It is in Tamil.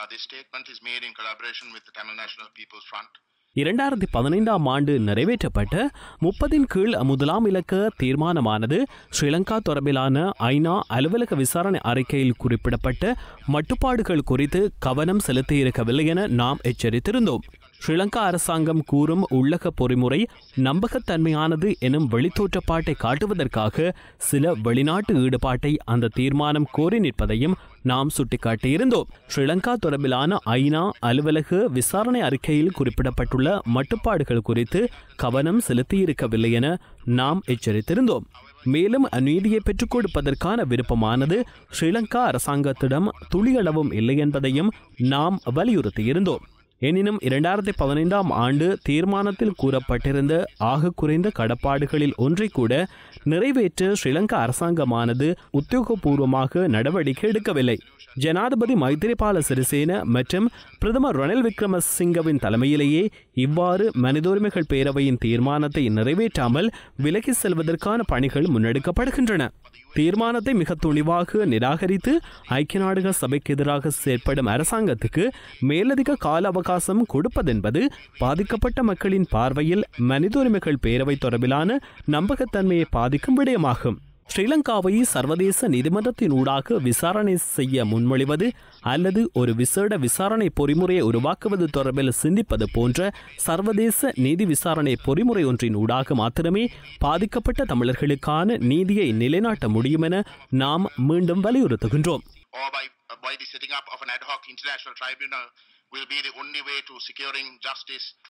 Uh, இரண்டாயிரத்தி பதினைந்தாம் ஆண்டு நிறைவேற்றப்பட்ட முப்பதின் கீழ் முதலாம் இலக்க தீர்மானமானது ஸ்ரீலங்கா தொடர்பிலான ஐநா அலுவலக விசாரணை அறிக்கையில் குறிப்பிடப்பட்ட மட்டுப்பாடுகள் குறித்து கவனம் செலுத்தியிருக்கவில்லை என நாம் எச்சரித்திருந்தோம் ஸ்ரீலங்கா அரசாங்கம் கூறும் உள்ளக பொறிமுறை நம்பகத்தன்மையானது எனும் வெளித்தோற்றப்பாட்டை காட்டுவதற்காக சில வெளிநாட்டு ஈடுபாட்டை அந்த தீர்மானம் கோரி நிற்பதையும் நாம் சுட்டிக்காட்டியிருந்தோம் ஸ்ரீலங்கா தொடர்பிலான ஐநா அலுவலக விசாரணை அறிக்கையில் குறிப்பிடப்பட்டுள்ள மட்டுப்பாடுகள் குறித்து கவனம் செலுத்தியிருக்கவில்லை என நாம் எச்சரித்திருந்தோம் மேலும் நீதியை பெற்றுக் கொடுப்பதற்கான விருப்பமானது ஸ்ரீலங்கா அரசாங்கத்திடம் துளியளவும் இல்லை என்பதையும் நாம் வலியுறுத்தியிருந்தோம் எனினும் இரண்டாயிரத்தி பதினைந்தாம் ஆண்டு தீர்மானத்தில் கூறப்பட்டிருந்த ஆக குறைந்த கடப்பாடுகளில் ஒன்றை கூட நிறைவேற்ற ஸ்ரீலங்கா அரசாங்கமானது உத்தியோகபூர்வமாக நடவடிக்கை எடுக்கவில்லை ஜனாதிபதி மைத்திரிபால சிறிசேன மற்றும் பிரதமர் ரணில் விக்ரமசிங்கவின் தலைமையிலேயே இவ்வாறு மனிதோரிமைகள் பேரவையின் தீர்மானத்தை நிறைவேற்றாமல் விலகி செல்வதற்கான பணிகள் முன்னெடுக்கப்படுகின்றன தீர்மானத்தை மிக துணிவாக நிராகரித்து ஐக்கிய நாடுகள் சபைக்கு எதிராக செயற்படும் அரசாங்கத்துக்கு மேலதிக கால அவகாசம் கொடுப்பதென்பது பாதிக்கப்பட்ட மக்களின் பார்வையில் மனித உரிமைகள் பேரவை தொடர்பிலான நம்பகத்தன்மையை பாதிக்கும் விடயமாகும் ஸ்ரீலங்காவை சர்வதேச ஊடாக விசாரணை செய்ய முன்மொழிவது அல்லது ஒரு விசேட விசாரணை பொறிமுறையை உருவாக்குவது தொடர்பில் சிந்திப்பது போன்ற சர்வதேச நீதி விசாரணை பொறிமுறை ஒன்றின் ஊடாக மாத்திரமே பாதிக்கப்பட்ட தமிழர்களுக்கான நீதியை நிலைநாட்ட முடியும் என நாம் மீண்டும் வலியுறுத்துகின்றோம் will be the only way to securing justice